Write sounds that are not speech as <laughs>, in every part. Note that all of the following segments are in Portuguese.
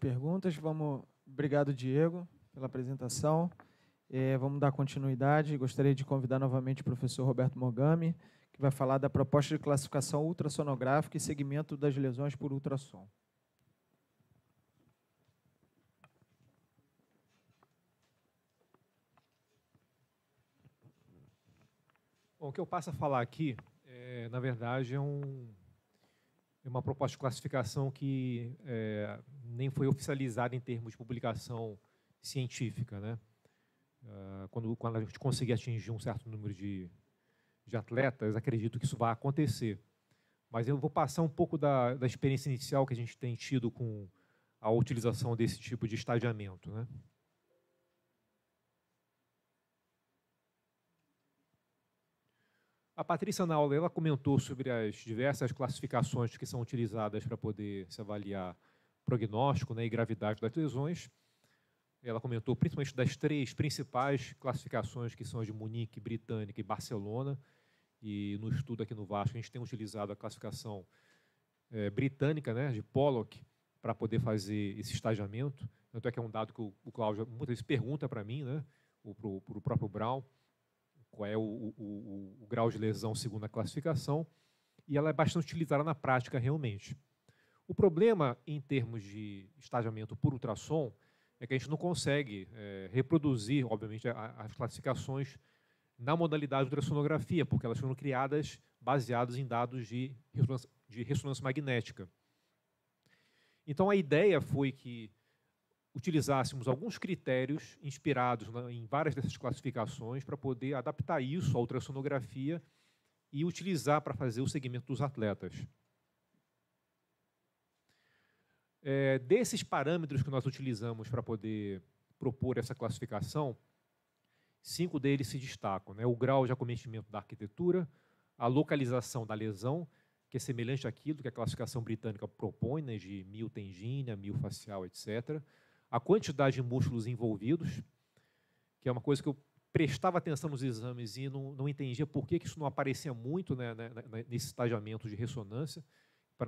perguntas. Vamos, obrigado Diego pela apresentação. É, vamos dar continuidade. Gostaria de convidar novamente o professor Roberto Mogami, que vai falar da proposta de classificação ultrassonográfica e segmento das lesões por ultrassom. Bom, o que eu passo a falar aqui, é, na verdade, é um é uma proposta de classificação que é, nem foi oficializada em termos de publicação científica. Né? Ah, quando, quando a gente conseguir atingir um certo número de, de atletas, acredito que isso vai acontecer. Mas eu vou passar um pouco da, da experiência inicial que a gente tem tido com a utilização desse tipo de estadiamento. Né? A Patrícia aula, ela comentou sobre as diversas classificações que são utilizadas para poder se avaliar prognóstico né, e gravidade das lesões. Ela comentou principalmente das três principais classificações, que são as de Munique, Britânica e Barcelona. E no estudo aqui no Vasco, a gente tem utilizado a classificação é, britânica, né, de Pollock, para poder fazer esse estagiamento. Tanto é que é um dado que o, o Cláudio muitas vezes pergunta para mim, né, ou para o próprio Brown qual é o, o, o, o grau de lesão segundo a classificação, e ela é bastante utilizada na prática realmente. O problema em termos de estagiamento por ultrassom é que a gente não consegue é, reproduzir, obviamente, a, as classificações na modalidade de ultrassonografia, porque elas foram criadas baseadas em dados de ressonância, de ressonância magnética. Então a ideia foi que utilizássemos alguns critérios inspirados né, em várias dessas classificações para poder adaptar isso à ultrassonografia e utilizar para fazer o segmento dos atletas. É, desses parâmetros que nós utilizamos para poder propor essa classificação, cinco deles se destacam: né? o grau de acometimento da arquitetura, a localização da lesão, que é semelhante àquilo que a classificação britânica propõe, né? de mil tendínea, mil facial, etc a quantidade de músculos envolvidos, que é uma coisa que eu prestava atenção nos exames e não, não entendia por que, isso não aparecia muito né, né, né nesse estagiamento de ressonância.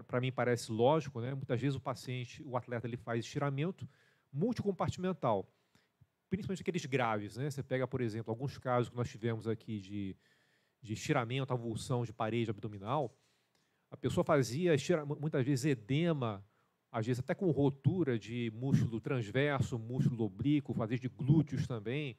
Para mim parece lógico, né? muitas vezes o paciente, o atleta, ele faz estiramento multicompartimental, principalmente aqueles graves. Né? Você pega, por exemplo, alguns casos que nós tivemos aqui de, de estiramento, avulsão de parede abdominal, a pessoa fazia muitas vezes edema às vezes até com rotura de músculo transverso, músculo oblíquo, às vezes de glúteos também.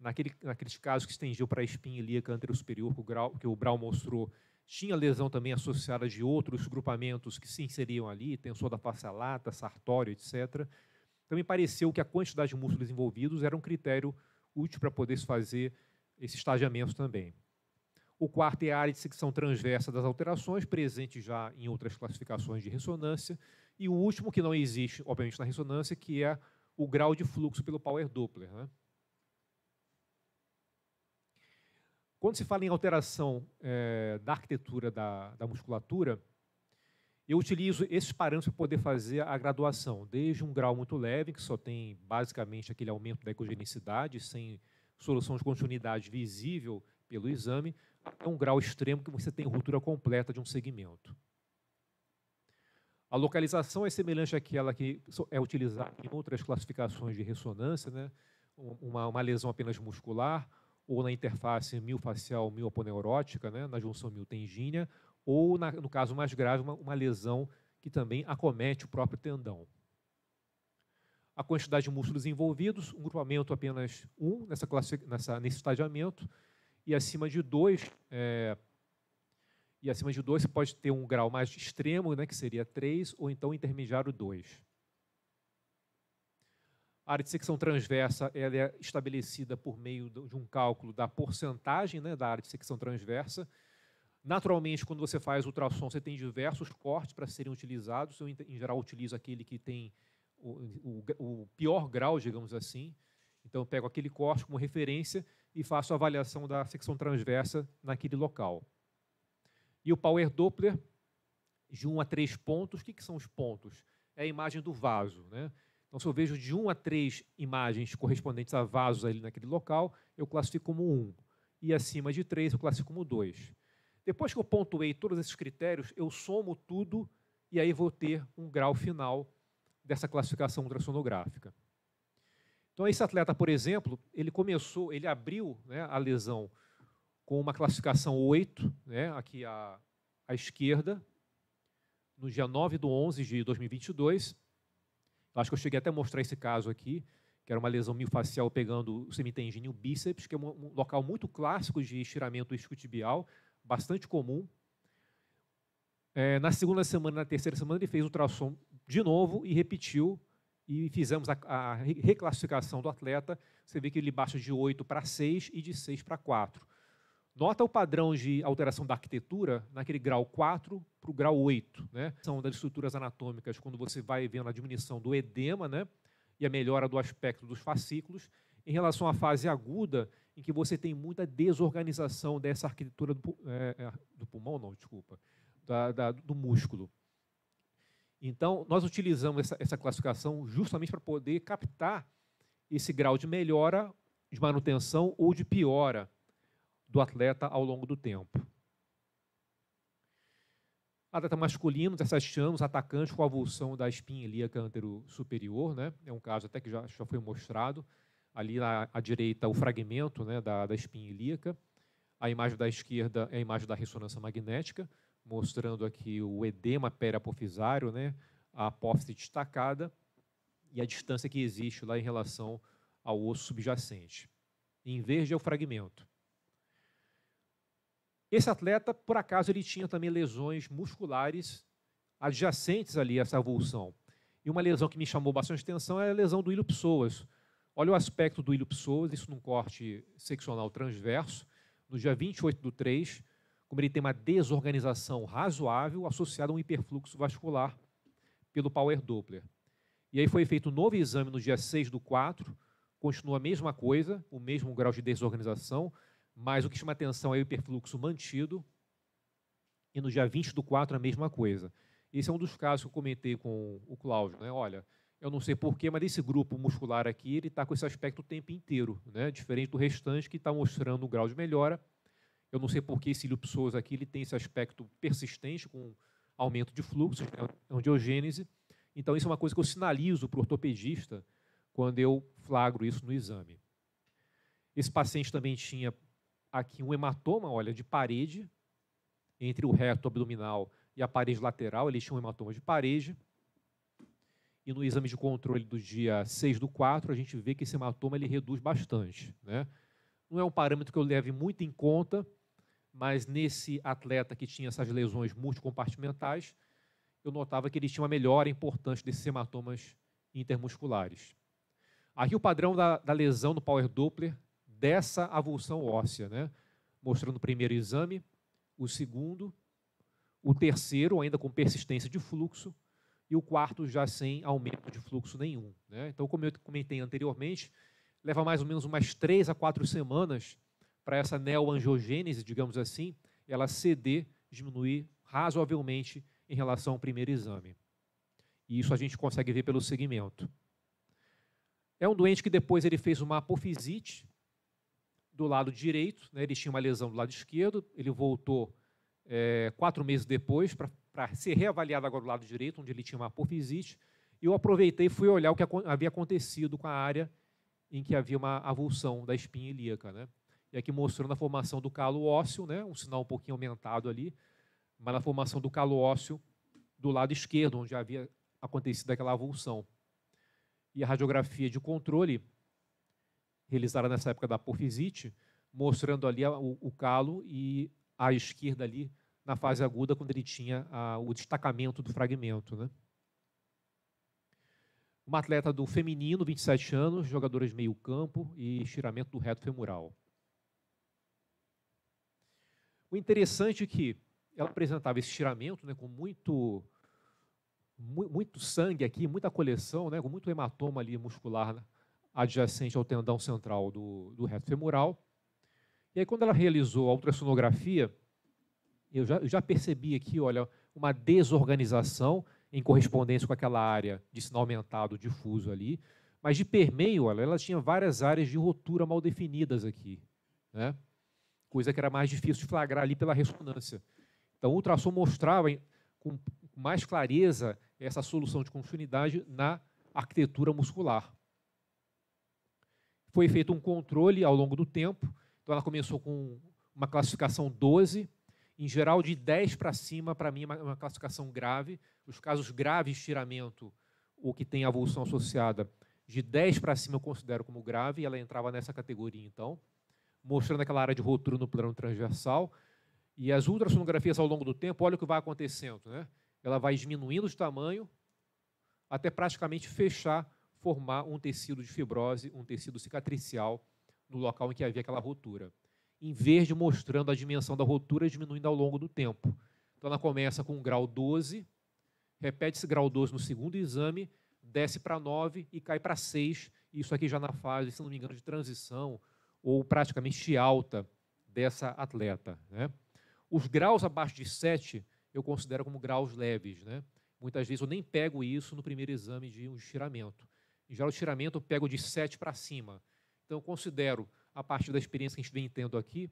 Naquele, naqueles casos que estendiu para a espinha ilíaca anterior superior, que o, Grau, que o Brau mostrou, tinha lesão também associada de outros grupamentos que se inseriam ali, tensor da face lata, sartório, etc. Também então, pareceu que a quantidade de músculos envolvidos era um critério útil para poder se fazer esse estagiamento também. O quarto é a área de secção transversa das alterações, presente já em outras classificações de ressonância, e o último, que não existe, obviamente, na ressonância, que é o grau de fluxo pelo power Doppler. Né? Quando se fala em alteração é, da arquitetura da, da, musculatura, eu utilizo esses parâmetros para poder fazer a graduação, desde um grau muito leve, que só tem basicamente aquele aumento da ecogenicidade, sem solução de continuidade visível pelo exame, até um grau extremo que você tem ruptura completa de um segmento. A localização é semelhante àquela que é utilizada em outras classificações de ressonância, né? uma, uma lesão apenas muscular, ou na interface miofacial mioponeurótica, né? na junção miotengínea, ou, na, no caso mais grave, uma, uma lesão que também acomete o próprio tendão. A quantidade de músculos envolvidos, um grupamento apenas um nessa, nessa nesse estadiamento, e acima de dois é, e acima de 2 você pode ter um grau mais extremo, né, que seria 3, ou então intermediário 2. A área de secção transversa ela é estabelecida por meio de um cálculo da porcentagem né, da área de secção transversa. Naturalmente, quando você faz ultrassom, você tem diversos cortes para serem utilizados. Eu, em geral, utilizo aquele que tem o, o, o pior grau, digamos assim. Então, eu pego aquele corte como referência e faço a avaliação da secção transversa naquele local. E o power Doppler, de 1 a 3 pontos, o que, que são os pontos? É a imagem do vaso. Né? Então, se eu vejo de 1 a 3 imagens correspondentes a vasos ali naquele local, eu classifico como 1. E acima de 3, eu classifico como 2. Depois que eu pontuei todos esses critérios, eu somo tudo e aí vou ter um grau final dessa classificação ultrassonográfica. Então, esse atleta, por exemplo, ele começou, ele abriu né, a lesão com uma classificação 8, né, aqui à, à esquerda, no dia 9 de 11 de 2022. Eu acho que eu cheguei até a mostrar esse caso aqui, que era uma lesão miofascial pegando o semitendíneo bíceps, que é um local muito clássico de estiramento isquiotibial, bastante comum. É, na segunda semana, na terceira semana, ele fez ultrassom de novo e repetiu, e fizemos a, a reclassificação do atleta. Você vê que ele baixa de 8 para 6 e de 6 para 4. Nota o padrão de alteração da arquitetura naquele grau 4 para o grau 8. Né? São das estruturas anatômicas, quando você vai vendo a diminuição do edema né? e a melhora do aspecto dos fascículos, em relação à fase aguda, em que você tem muita desorganização dessa arquitetura do, é, é, do pulmão, não, desculpa, da, da, do músculo. Então, nós utilizamos essa, essa classificação justamente para poder captar esse grau de melhora, de manutenção ou de piora do atleta ao longo do tempo. Atleta masculino, 17 anos, atacante com avulsão da espinha ilíaca antero superior, né? É um caso até que já, já foi mostrado. Ali à direita, o fragmento né, da, da espinha ilíaca. A imagem da esquerda é a imagem da ressonância magnética, mostrando aqui o edema periapofisário, né? A apófise destacada e a distância que existe lá em relação ao osso subjacente. Em verde é o fragmento. Esse atleta, por acaso, ele tinha também lesões musculares adjacentes ali a essa avulsão. E uma lesão que me chamou bastante atenção é a lesão do hílio Pessoas. Olha o aspecto do hílio Pessoas, isso num corte seccional transverso, no dia 28 do 3, como ele tem uma desorganização razoável associada a um hiperfluxo vascular pelo Power Doppler. E aí foi feito um novo exame no dia 6 do 4, continua a mesma coisa, o mesmo grau de desorganização, mas o que chama atenção é o hiperfluxo mantido. E no dia 20 do 4, a mesma coisa. Esse é um dos casos que eu comentei com o Cláudio. Né? Olha, eu não sei porquê, mas esse grupo muscular aqui ele está com esse aspecto o tempo inteiro, né? diferente do restante que está mostrando um grau de melhora. Eu não sei porquê esse lipsoso aqui ele tem esse aspecto persistente com aumento de fluxo, né? angiogênese. É então, isso é uma coisa que eu sinalizo para o ortopedista quando eu flagro isso no exame. Esse paciente também tinha aqui um hematoma, olha, de parede, entre o reto abdominal e a parede lateral, ele tinha um hematoma de parede. E no exame de controle do dia 6 do 4, a gente vê que esse hematoma ele reduz bastante. Né? Não é um parâmetro que eu leve muito em conta, mas nesse atleta que tinha essas lesões multicompartimentais, eu notava que ele tinha uma melhora importante desses hematomas intermusculares. Aqui o padrão da, da lesão no Power Doppler dessa avulsão óssea, né? mostrando o primeiro exame, o segundo, o terceiro ainda com persistência de fluxo e o quarto já sem aumento de fluxo nenhum. Né? Então, como eu comentei anteriormente, leva mais ou menos umas três a quatro semanas para essa neoangiogênese, digamos assim, ela ceder, diminuir razoavelmente em relação ao primeiro exame. E isso a gente consegue ver pelo segmento. É um doente que depois ele fez uma apofisite, do lado direito, né, ele tinha uma lesão do lado esquerdo, ele voltou é, quatro meses depois para ser reavaliado agora do lado direito, onde ele tinha uma apofisite, e eu aproveitei e fui olhar o que havia acontecido com a área em que havia uma avulsão da espinha ilíaca. Né? E aqui mostrando a formação do calo ósseo, né, um sinal um pouquinho aumentado ali, mas na formação do calo ósseo do lado esquerdo, onde havia acontecido aquela avulsão. E a radiografia de controle realizada nessa época da porfisite, mostrando ali o, calo e à esquerda ali na fase aguda, quando ele tinha o destacamento do fragmento. Né? Uma atleta do feminino, 27 anos, jogadora de meio campo e estiramento do reto femoral. O interessante é que ela apresentava esse estiramento né, com muito, muito sangue aqui, muita coleção, né, com muito hematoma ali muscular né? adjacente ao tendão central do, do reto femoral. E aí, quando ela realizou a ultrassonografia, eu já, eu já percebi aqui, olha, uma desorganização em correspondência com aquela área de sinal aumentado difuso ali, mas de permeio, olha, ela tinha várias áreas de rotura mal definidas aqui, né? coisa que era mais difícil de flagrar ali pela ressonância. Então, o ultrassom mostrava com mais clareza essa solução de continuidade na arquitetura muscular. Foi feito um controle ao longo do tempo. Então, ela começou com uma classificação 12. Em geral, de 10 para cima, para mim, é, é uma classificação grave. Os casos graves de estiramento, ou que tem avulsão associada, de 10 para cima eu considero como grave, e ela entrava nessa categoria, então, mostrando aquela área de rotura no plano transversal. E as ultrassonografias ao longo do tempo, olha o que vai acontecendo, né? Ela vai diminuindo de tamanho até praticamente fechar formar um tecido de fibrose, um tecido cicatricial no local em que havia aquela rotura. Em vez de mostrando a dimensão da rotura, diminuindo ao longo do tempo. Então ela começa com um grau 12, repete esse grau 12 no segundo exame, desce para 9 e cai para 6. Isso aqui já na fase, se não me engano, de transição ou praticamente alta dessa atleta. Né? Os graus abaixo de 7 eu considero como graus leves. Né? Muitas vezes eu nem pego isso no primeiro exame de um estiramento. Em geral, o tiramento eu pego de 7 para cima. Então, eu considero, a partir da experiência que a gente vem tendo aqui,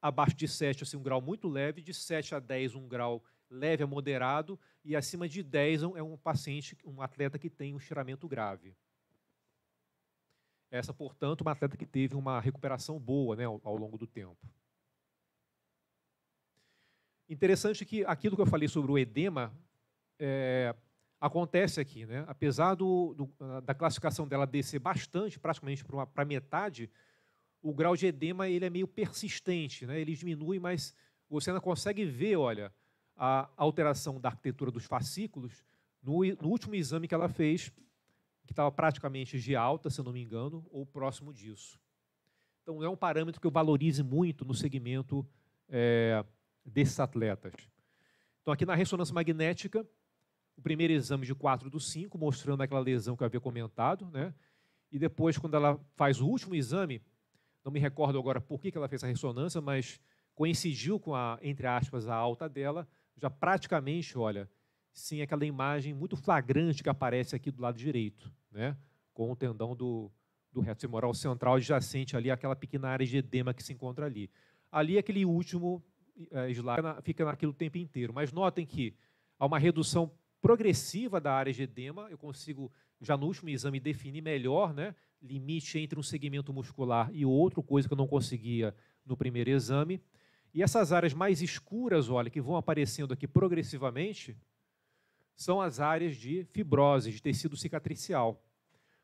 abaixo de 7, assim, um grau muito leve, de 7 a 10, um grau leve a moderado, e acima de 10 é um paciente, um atleta que tem um tiramento grave. Essa, portanto, é uma atleta que teve uma recuperação boa né, ao, ao longo do tempo. Interessante que aquilo que eu falei sobre o edema, é, acontece aqui. Né? Apesar do, do, ah, da classificação dela descer bastante, praticamente para metade, o grau de edema ele é meio persistente, né? ele diminui, mas você ainda consegue ver, olha, a alteração da arquitetura dos fascículos no, no último exame que ela fez, que estava praticamente de alta, se não me engano, ou próximo disso. Então, não é um parâmetro que eu valorize muito no segmento é, desses atletas. Então, aqui na ressonância magnética, o primeiro exame de 4 do 5, mostrando aquela lesão que eu havia comentado, né? E depois, quando ela faz o último exame, não me recordo agora por que ela fez a ressonância, mas coincidiu com a, entre aspas, a alta dela, já praticamente, olha, sim, aquela imagem muito flagrante que aparece aqui do lado direito, né? Com o tendão do, do reto femoral central adjacente ali, aquela pequena área de edema que se encontra ali. Ali, aquele último eh, slide fica naquilo o tempo inteiro, mas notem que há uma redução progressiva da área de edema, eu consigo, já no último exame, definir melhor né, limite entre um segmento muscular e outro, coisa que eu não conseguia no primeiro exame. E essas áreas mais escuras, olha, que vão aparecendo aqui progressivamente, são as áreas de fibrose, de tecido cicatricial.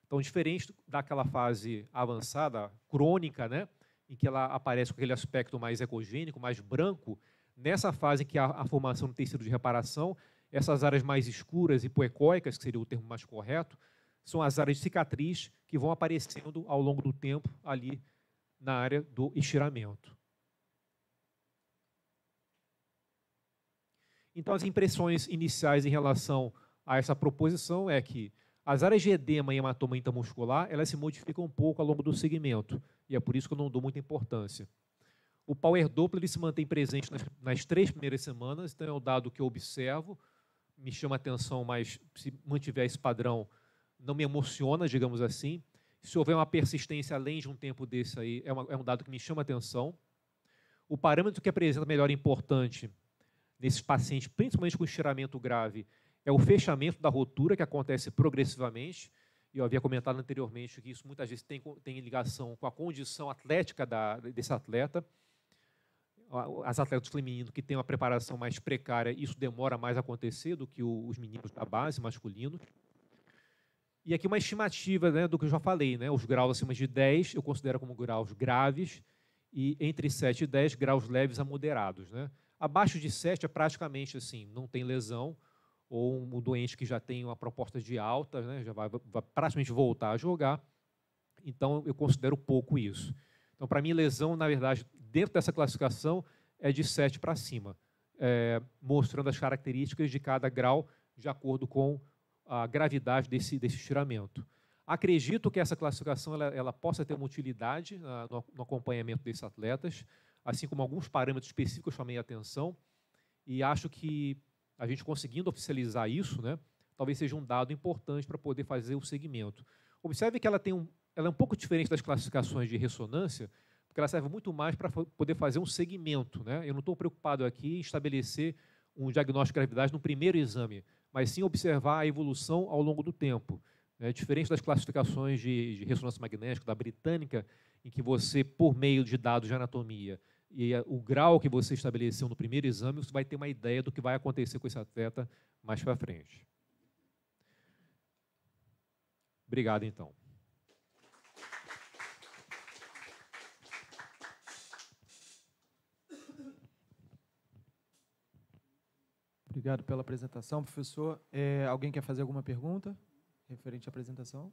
Então, diferente daquela fase avançada, crônica, né, em que ela aparece com aquele aspecto mais ecogênico, mais branco, nessa fase em que há a formação do tecido de reparação, essas áreas mais escuras, hipoecóicas, que seria o termo mais correto, são as áreas de cicatriz que vão aparecendo ao longo do tempo ali na área do estiramento. Então, as impressões iniciais em relação a essa proposição é que as áreas de edema e hematoma intramuscular elas se modificam um pouco ao longo do segmento, e é por isso que eu não dou muita importância. O power Doppler ele se mantém presente nas, nas três primeiras semanas, então é um dado que eu observo, me chama atenção, mas se mantiver esse padrão, não me emociona, digamos assim. Se houver uma persistência além de um tempo desse aí, é, uma, é um dado que me chama atenção. O parâmetro que apresenta melhor importante nesses pacientes, principalmente com estiramento grave, é o fechamento da rotura, que acontece progressivamente. E eu havia comentado anteriormente que isso muitas vezes tem, tem ligação com a condição atlética da, desse atleta as atletas femininos que têm uma preparação mais precária, isso demora mais a acontecer do que os meninos da base masculino E aqui uma estimativa né, do que eu já falei, né? Os graus acima de 10 eu considero como graus graves e entre 7 e 10 graus leves a moderados, né? Abaixo de 7 é praticamente assim, não tem lesão ou um doente que já tem uma proposta de alta, né, já vai, vai praticamente voltar a jogar. Então eu considero pouco isso. Então, para mim, lesão, na verdade, dentro dessa classificação, é de 7 para cima, é, mostrando as características de cada grau de acordo com a gravidade desse, desse estiramento. Acredito que essa classificação ela, ela possa ter uma utilidade ah, no, no, acompanhamento desses atletas, assim como alguns parâmetros específicos que eu chamei a atenção, e acho que a gente conseguindo oficializar isso, né, talvez seja um dado importante para poder fazer o segmento. Observe que ela tem um, ela é um pouco diferente das classificações de ressonância, porque ela serve muito mais para poder fazer um segmento. Né? Eu não estou preocupado aqui em estabelecer um diagnóstico de gravidade no primeiro exame, mas sim observar a evolução ao longo do tempo. É diferente das classificações de, de ressonância magnética da britânica, em que você, por meio de dados de anatomia e o grau que você estabeleceu no primeiro exame, você vai ter uma ideia do que vai acontecer com esse atleta mais para frente. Obrigado, então. Obrigado pela apresentação, professor. É, alguém quer fazer alguma pergunta referente à apresentação?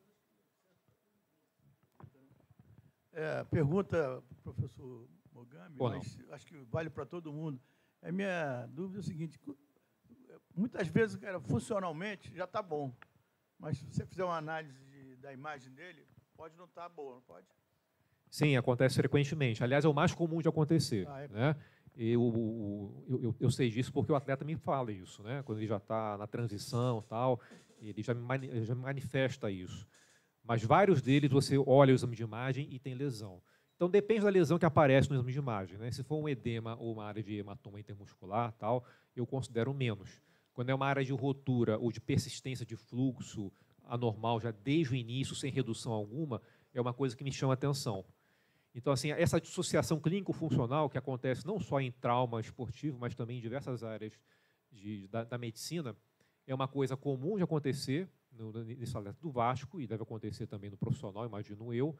É, pergunta, professor Mogami, acho que vale para todo mundo. A minha dúvida é o seguinte: é, muitas vezes, cara, funcionalmente já está bom, mas se você fizer uma análise de, da imagem dele, pode não estar tá boa, não pode? Sim, acontece frequentemente. Aliás, é o mais comum de acontecer. Ah, é. né? Eu, eu, eu, sei disso porque o atleta me fala isso, né? Quando ele já está na transição tal, ele já me, já me manifesta isso. Mas vários deles você olha o exame de imagem e tem lesão. Então depende da lesão que aparece no exame de imagem, né? Se for um edema ou uma área de hematoma intermuscular tal, eu considero menos. Quando é uma área de rotura ou de persistência de fluxo anormal já desde o início, sem redução alguma, é uma coisa que me chama atenção. Então, assim, essa dissociação clínico-funcional que acontece não só em trauma esportivo, mas também em diversas áreas de, da, da, medicina, é uma coisa comum de acontecer no, nesse atleta do Vasco e deve acontecer também no profissional, imagino eu.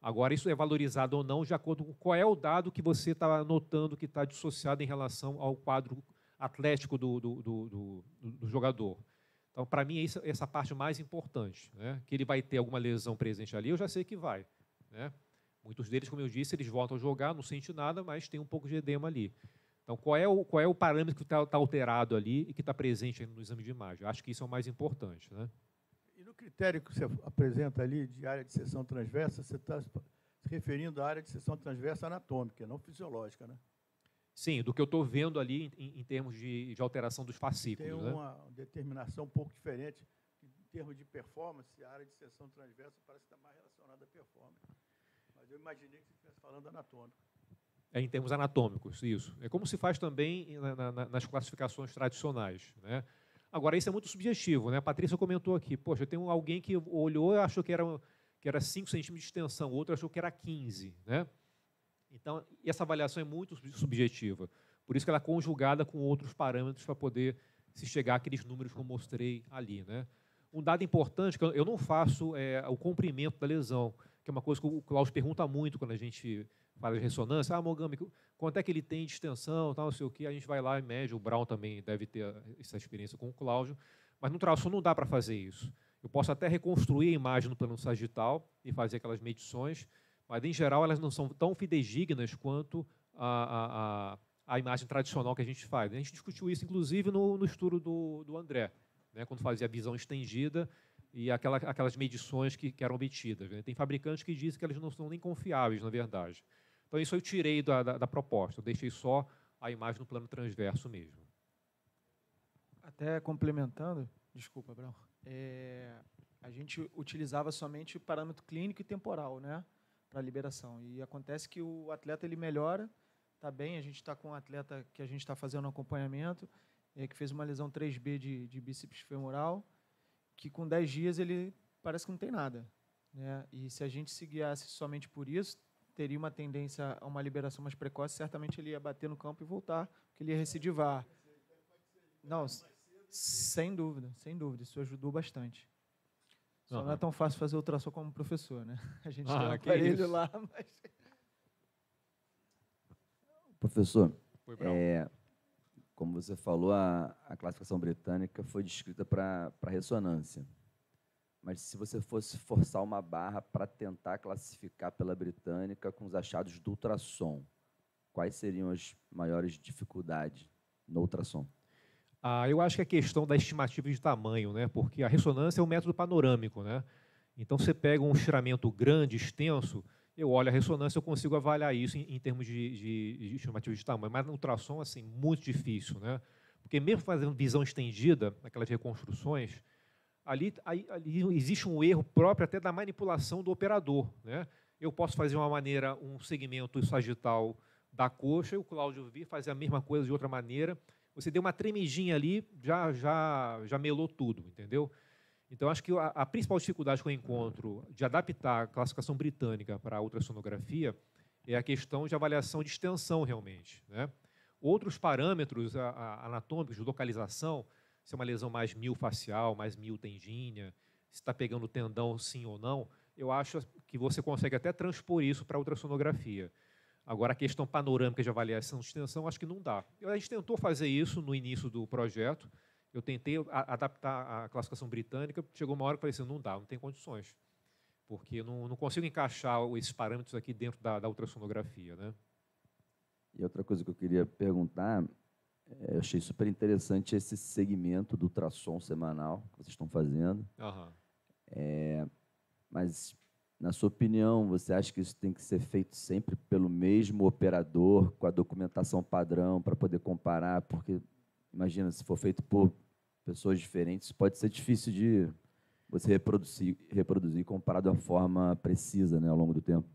Agora, isso é valorizado ou não de acordo com qual é o dado que você está notando que está dissociado em relação ao quadro atlético do, do, do, do jogador. Então, para mim, é essa parte mais importante. Né? Que ele vai ter alguma lesão presente ali, eu já sei que vai. Né? Muitos deles, como eu disse, eles voltam a jogar, não sente nada, mas tem um pouco de edema ali. Então, qual é o, qual é o parâmetro que está tá alterado ali e que está presente no exame de imagem? acho que isso é o mais importante. Né? E no critério que você apresenta ali de área de seção transversa, você está se referindo à área de seção transversa anatômica, não fisiológica, né? Sim, do que eu estou vendo ali em, em termos de, de, alteração dos fascículos. Tem né? uma né? determinação um pouco diferente. Em termos de performance, a área de seção transversa parece estar mas eu imaginei que você estivesse falando anatômico. É, em termos anatômicos, isso. É como se faz também na, na, nas classificações tradicionais. Né? Agora, isso é muito subjetivo. Né? A Patrícia comentou aqui, poxa, tem alguém que olhou e achou que era, que era 5 centímetros de extensão, outro achou que era 15. Né? Então, essa avaliação é muito subjetiva. Por isso que ela é conjugada com outros parâmetros para poder se chegar àqueles números que eu mostrei ali. Né? Um dado importante, que eu não faço é, o comprimento da lesão que é uma coisa que o Klaus pergunta muito quando a gente faz ressonância. Ah, Mogami, quanto é que ele tem de extensão, tal, não sei o que. A gente vai lá e mede. O Brown também deve ter ah, essa experiência com o Cláudio. Mas no traço não dá para fazer isso. Eu posso até reconstruir a imagem no plano sagital e fazer aquelas medições, mas, em geral, elas não são tão fidedignas quanto a, a, a a imagem tradicional que a gente faz. Né? A gente discutiu isso, inclusive, no, no estudo do, do André, né, quando fazia a visão estendida e aquela, aquelas medições que, que eram obtidas. Né? Tem fabricantes que dizem que elas não são nem confiáveis, na verdade. Então, isso eu tirei da, da, da proposta, eu deixei só a imagem no plano transverso mesmo. Até complementando, desculpa, Abraão, é, a gente utilizava somente o parâmetro clínico e temporal né, para liberação. E acontece que o atleta ele melhora, está bem, a gente está com um atleta que a gente está fazendo acompanhamento, é, que fez uma lesão 3B de, de bíceps femoral, que com 10 dias ele parece que não tem nada. Né? E se a gente se guiasse somente por isso, teria uma tendência a uma liberação mais precoce, certamente ele ia bater no campo e voltar, que ele ia recidivar. Não, sem dúvida, sem dúvida, isso ajudou bastante. Só não é tão fácil fazer ultrassom como professor, né? <laughs> A gente ah, tem um aparelho lá, mas... Professor, é, como você falou, a, a classificação britânica foi descrita para ressonância. Mas se você fosse forçar uma barra para tentar classificar pela britânica com os achados do ultrassom, quais seriam as maiores dificuldades no ultrassom? Ah, eu acho que a é questão da estimativa de tamanho, né? porque a ressonância é um método panorâmico. Né? Então, você pega um estiramento grande, extenso, eu olho a ressonância, eu consigo avaliar isso em, em termos de, de, de estimativa de tamanho, mas no ultrassom, assim, muito difícil, né? Porque mesmo fazendo visão estendida, aquelas reconstruções, ali, ali, ali existe um erro próprio até da manipulação do operador, né? Eu posso fazer uma maneira, um segmento sagital da coxa, e o Cláudio vir fazer a mesma coisa de outra maneira. Você deu uma tremidinha ali, já, já, já melou tudo, entendeu? Então, acho que a, a, principal dificuldade que eu encontro de adaptar a classificação britânica para a ultrassonografia é a questão de avaliação de extensão, realmente. Né? Outros parâmetros a, a, anatômicos de localização, se é uma lesão mais miofacial, mais miotendínea, se está pegando tendão sim ou não, eu acho que você consegue até transpor isso para a ultrassonografia. Agora, a questão panorâmica de avaliação de extensão, acho que não dá. A gente tentou fazer isso no início do projeto, eu tentei adaptar a classificação britânica, chegou uma hora que eu falei assim, não dá, não tem condições. Porque não, não consigo encaixar esses parâmetros aqui dentro da, da ultrassonografia. Né? E outra coisa que eu queria perguntar, é, eu achei super interessante esse segmento do ultrassom semanal que vocês estão fazendo. Uhum. É, mas, na sua opinião, você acha que isso tem que ser feito sempre pelo mesmo operador, com a documentação padrão, para poder comparar? Porque, imagina, se for feito por pessoas diferentes, pode ser difícil de você reproduzir, reproduzir comparado à forma precisa né, ao longo do tempo.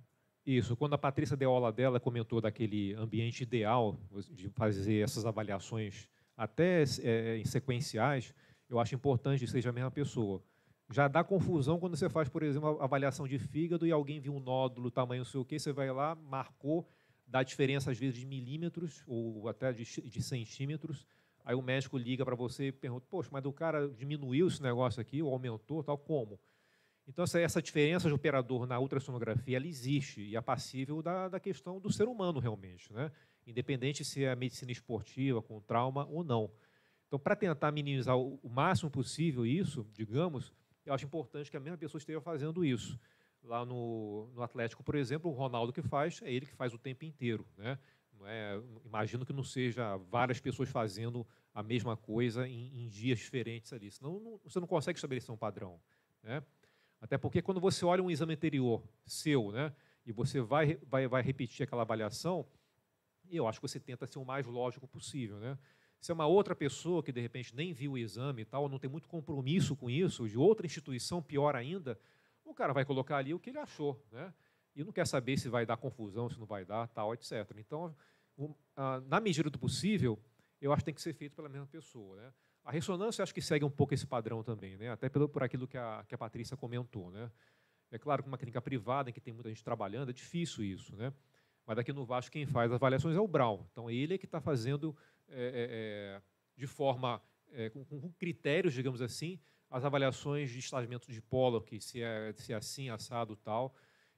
Isso, quando a Patrícia deu aula dela, comentou daquele ambiente ideal de fazer essas avaliações até é, em sequenciais, eu acho importante que seja a mesma pessoa. Já dá confusão quando você faz, por exemplo, a avaliação de fígado e alguém viu um nódulo, tamanho, não sei o quê, você vai lá, marcou, dá diferença às vezes de milímetros ou até de, de centímetros, Aí o médico liga para você e pergunta: Poxa, mas o cara diminuiu esse negócio aqui, ou aumentou, tal, como? Então, essa, essa diferença de operador na ultrassonografia ela existe e é passível da, da questão do ser humano, realmente, né? independente se é medicina esportiva, com trauma ou não. Então, para tentar minimizar o, o máximo possível isso, digamos, eu acho importante que a mesma pessoa esteja fazendo isso. Lá no, no Atlético, por exemplo, o Ronaldo que faz, é ele que faz o tempo inteiro. Né? É, imagino que não seja várias pessoas fazendo a mesma coisa em, em dias diferentes ali, senão não, você não consegue estabelecer um padrão. Né? Até porque quando você olha um exame anterior seu, né, e você vai, vai, vai repetir aquela avaliação, eu acho que você tenta ser o mais lógico possível. Né? Se é uma outra pessoa que de repente nem viu o exame e tal, não tem muito compromisso com isso, de outra instituição, pior ainda, o cara vai colocar ali o que ele achou. Né? e não quer saber se vai dar confusão, se não vai dar, tal, etc. Então, na medida do possível, eu acho que tem que ser feito pela mesma pessoa. Né? A ressonância acho que segue um pouco esse padrão também, né? até pelo, por aquilo que a, que a Patrícia comentou. Né? É claro que uma clínica privada, em que tem muita gente trabalhando, é difícil isso. Né? Mas aqui no Vasco, quem faz as avaliações é o Brown. Então, é ele tá é que está fazendo é, é, de forma, é, com, com, critérios, digamos assim, as avaliações de estamento de que se é, se é assim, assado, tal.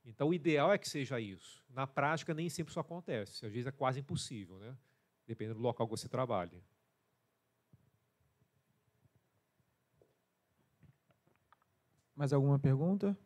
Então, o ideal é que seja isso. Na prática, nem sempre isso acontece. Às vezes é quase impossível, né? dependendo do local que você trabalha. Mais alguma pergunta?